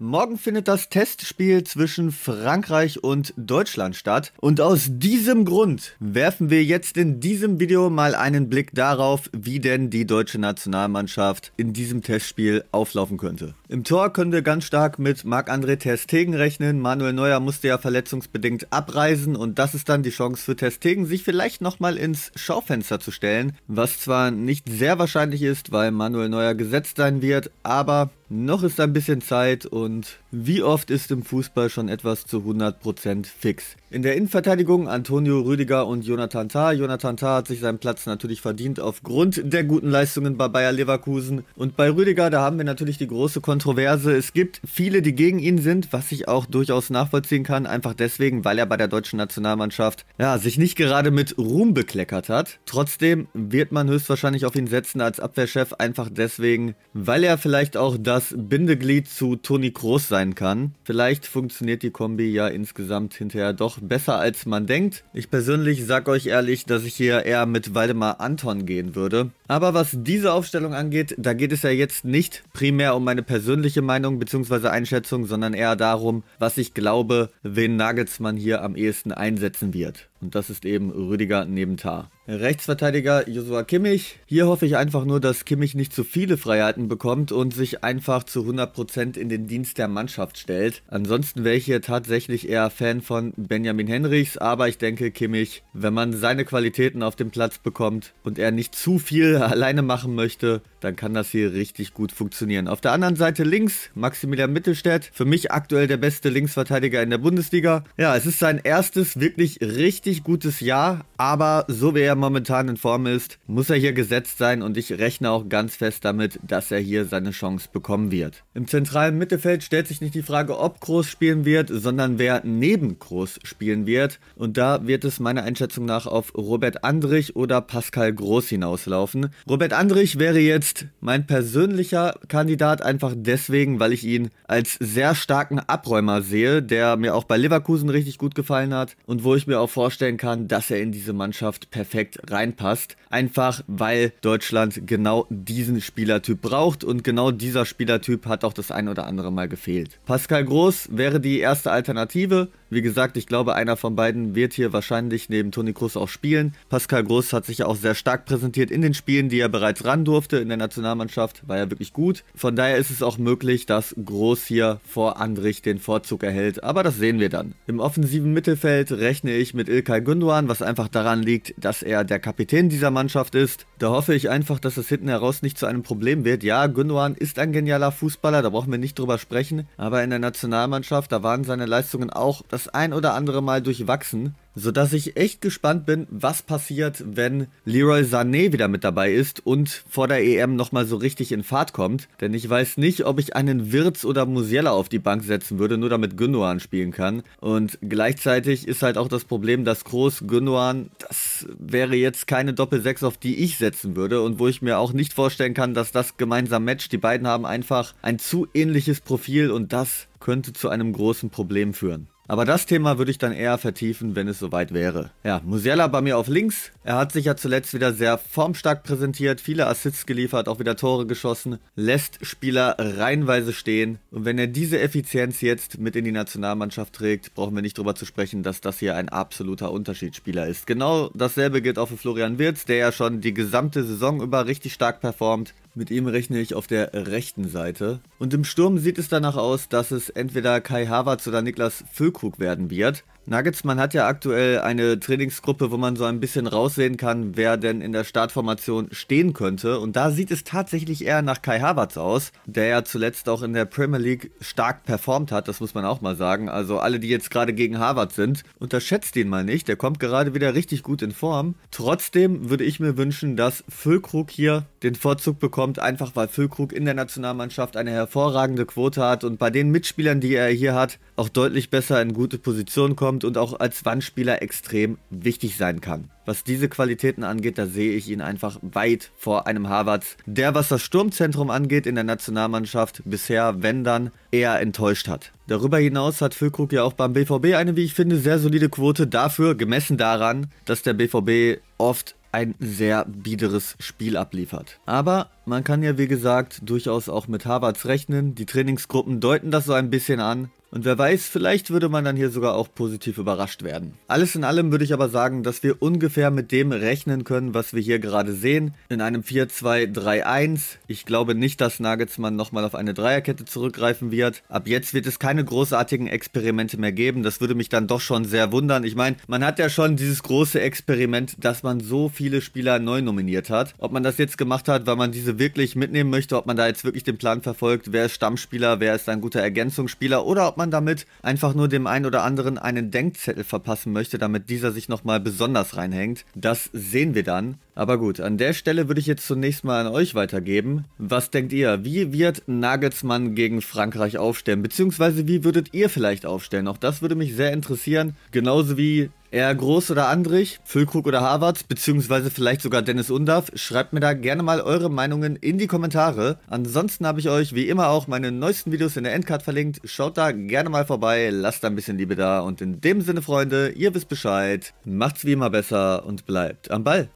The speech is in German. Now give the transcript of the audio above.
Morgen findet das Testspiel zwischen Frankreich und Deutschland statt und aus diesem Grund werfen wir jetzt in diesem Video mal einen Blick darauf, wie denn die deutsche Nationalmannschaft in diesem Testspiel auflaufen könnte. Im Tor können wir ganz stark mit Marc-André Ter Stegen rechnen. Manuel Neuer musste ja verletzungsbedingt abreisen und das ist dann die Chance für Ter Stegen, sich vielleicht nochmal ins Schaufenster zu stellen, was zwar nicht sehr wahrscheinlich ist, weil Manuel Neuer gesetzt sein wird, aber noch ist ein bisschen Zeit und wie oft ist im Fußball schon etwas zu 100% fix? In der Innenverteidigung Antonio Rüdiger und Jonathan Tah. Jonathan Tah hat sich seinen Platz natürlich verdient aufgrund der guten Leistungen bei Bayer Leverkusen. Und bei Rüdiger, da haben wir natürlich die große Kontroverse. Es gibt viele, die gegen ihn sind, was ich auch durchaus nachvollziehen kann. Einfach deswegen, weil er bei der deutschen Nationalmannschaft ja, sich nicht gerade mit Ruhm bekleckert hat. Trotzdem wird man höchstwahrscheinlich auf ihn setzen als Abwehrchef. Einfach deswegen, weil er vielleicht auch da das Bindeglied zu Toni Kroos sein kann. Vielleicht funktioniert die Kombi ja insgesamt hinterher doch besser, als man denkt. Ich persönlich sag euch ehrlich, dass ich hier eher mit Waldemar Anton gehen würde. Aber was diese Aufstellung angeht, da geht es ja jetzt nicht primär um meine persönliche Meinung bzw. Einschätzung, sondern eher darum, was ich glaube, wen Nagelsmann hier am ehesten einsetzen wird. Und das ist eben Rüdiger Nebentar. Rechtsverteidiger Josua Kimmich. Hier hoffe ich einfach nur, dass Kimmich nicht zu viele Freiheiten bekommt und sich einfach zu 100% in den Dienst der Mannschaft stellt. Ansonsten wäre ich hier tatsächlich eher Fan von Benjamin Henrichs, aber ich denke Kimmich, wenn man seine Qualitäten auf dem Platz bekommt und er nicht zu viel alleine machen möchte, dann kann das hier richtig gut funktionieren. Auf der anderen Seite links Maximilian Mittelstädt, für mich aktuell der beste Linksverteidiger in der Bundesliga. Ja, es ist sein erstes wirklich richtig richtig gutes Jahr, aber so wie er momentan in Form ist, muss er hier gesetzt sein und ich rechne auch ganz fest damit, dass er hier seine Chance bekommen wird. Im zentralen Mittelfeld stellt sich nicht die Frage, ob Groß spielen wird, sondern wer neben Groß spielen wird und da wird es meiner Einschätzung nach auf Robert Andrich oder Pascal Groß hinauslaufen. Robert Andrich wäre jetzt mein persönlicher Kandidat einfach deswegen, weil ich ihn als sehr starken Abräumer sehe, der mir auch bei Leverkusen richtig gut gefallen hat und wo ich mir auch vorstelle, vorstellen kann, dass er in diese Mannschaft perfekt reinpasst. Einfach weil Deutschland genau diesen Spielertyp braucht und genau dieser Spielertyp hat auch das ein oder andere Mal gefehlt. Pascal Groß wäre die erste Alternative. Wie gesagt, ich glaube, einer von beiden wird hier wahrscheinlich neben Toni Kroos auch spielen. Pascal Groß hat sich ja auch sehr stark präsentiert in den Spielen, die er bereits ran durfte. In der Nationalmannschaft war er wirklich gut. Von daher ist es auch möglich, dass Groß hier vor Andrich den Vorzug erhält. Aber das sehen wir dann. Im offensiven Mittelfeld rechne ich mit Ilkay Gündoğan, was einfach daran liegt, dass er der Kapitän dieser Mannschaft ist. Da hoffe ich einfach, dass es hinten heraus nicht zu einem Problem wird. Ja, Gündoğan ist ein genialer Fußballer, da brauchen wir nicht drüber sprechen. Aber in der Nationalmannschaft, da waren seine Leistungen auch das das ein oder andere Mal durchwachsen, sodass ich echt gespannt bin, was passiert, wenn Leroy Sané wieder mit dabei ist und vor der EM nochmal so richtig in Fahrt kommt. Denn ich weiß nicht, ob ich einen Wirz oder Musiala auf die Bank setzen würde, nur damit Gündogan spielen kann. Und gleichzeitig ist halt auch das Problem, dass Groß, Gündogan, das wäre jetzt keine Doppel-6, auf die ich setzen würde und wo ich mir auch nicht vorstellen kann, dass das gemeinsam matcht. Die beiden haben einfach ein zu ähnliches Profil und das könnte zu einem großen Problem führen. Aber das Thema würde ich dann eher vertiefen, wenn es soweit wäre. Ja, Musiala bei mir auf links. Er hat sich ja zuletzt wieder sehr formstark präsentiert, viele Assists geliefert, auch wieder Tore geschossen, lässt Spieler reihenweise stehen. Und wenn er diese Effizienz jetzt mit in die Nationalmannschaft trägt, brauchen wir nicht darüber zu sprechen, dass das hier ein absoluter Unterschiedsspieler ist. Genau dasselbe gilt auch für Florian Wirz, der ja schon die gesamte Saison über richtig stark performt. Mit ihm rechne ich auf der rechten Seite. Und im Sturm sieht es danach aus, dass es entweder Kai Havertz oder Niklas Füllkrug werden wird. Nuggets, man hat ja aktuell eine Trainingsgruppe, wo man so ein bisschen raussehen kann, wer denn in der Startformation stehen könnte. Und da sieht es tatsächlich eher nach Kai Havertz aus, der ja zuletzt auch in der Premier League stark performt hat, das muss man auch mal sagen. Also alle, die jetzt gerade gegen Havertz sind, unterschätzt ihn mal nicht. Der kommt gerade wieder richtig gut in Form. Trotzdem würde ich mir wünschen, dass Füllkrug hier den Vorzug bekommt bekommt, einfach weil Füllkrug in der Nationalmannschaft eine hervorragende Quote hat und bei den Mitspielern, die er hier hat, auch deutlich besser in gute Position kommt und auch als Wandspieler extrem wichtig sein kann. Was diese Qualitäten angeht, da sehe ich ihn einfach weit vor einem Harvards, der was das Sturmzentrum angeht in der Nationalmannschaft bisher, wenn dann, eher enttäuscht hat. Darüber hinaus hat Füllkrug ja auch beim BVB eine, wie ich finde, sehr solide Quote dafür, gemessen daran, dass der BVB oft ein sehr biederes Spiel abliefert. Aber man kann ja wie gesagt durchaus auch mit Harvards rechnen. Die Trainingsgruppen deuten das so ein bisschen an. Und wer weiß, vielleicht würde man dann hier sogar auch positiv überrascht werden. Alles in allem würde ich aber sagen, dass wir ungefähr mit dem rechnen können, was wir hier gerade sehen. In einem 4-2-3-1. Ich glaube nicht, dass Nagelsmann nochmal auf eine Dreierkette zurückgreifen wird. Ab jetzt wird es keine großartigen Experimente mehr geben. Das würde mich dann doch schon sehr wundern. Ich meine, man hat ja schon dieses große Experiment, dass man so viele Spieler neu nominiert hat. Ob man das jetzt gemacht hat, weil man diese wirklich mitnehmen möchte, ob man da jetzt wirklich den Plan verfolgt, wer ist Stammspieler, wer ist ein guter Ergänzungsspieler oder ob man man damit einfach nur dem einen oder anderen einen Denkzettel verpassen möchte, damit dieser sich nochmal besonders reinhängt. Das sehen wir dann. Aber gut, an der Stelle würde ich jetzt zunächst mal an euch weitergeben. Was denkt ihr? Wie wird Nagelsmann gegen Frankreich aufstellen? Beziehungsweise wie würdet ihr vielleicht aufstellen? Auch das würde mich sehr interessieren. Genauso wie Eher Groß oder Andrich, Füllkrug oder Harvard, beziehungsweise vielleicht sogar Dennis Undaff. Schreibt mir da gerne mal eure Meinungen in die Kommentare. Ansonsten habe ich euch wie immer auch meine neuesten Videos in der Endcard verlinkt. Schaut da gerne mal vorbei, lasst ein bisschen Liebe da. Und in dem Sinne, Freunde, ihr wisst Bescheid. Macht's wie immer besser und bleibt am Ball.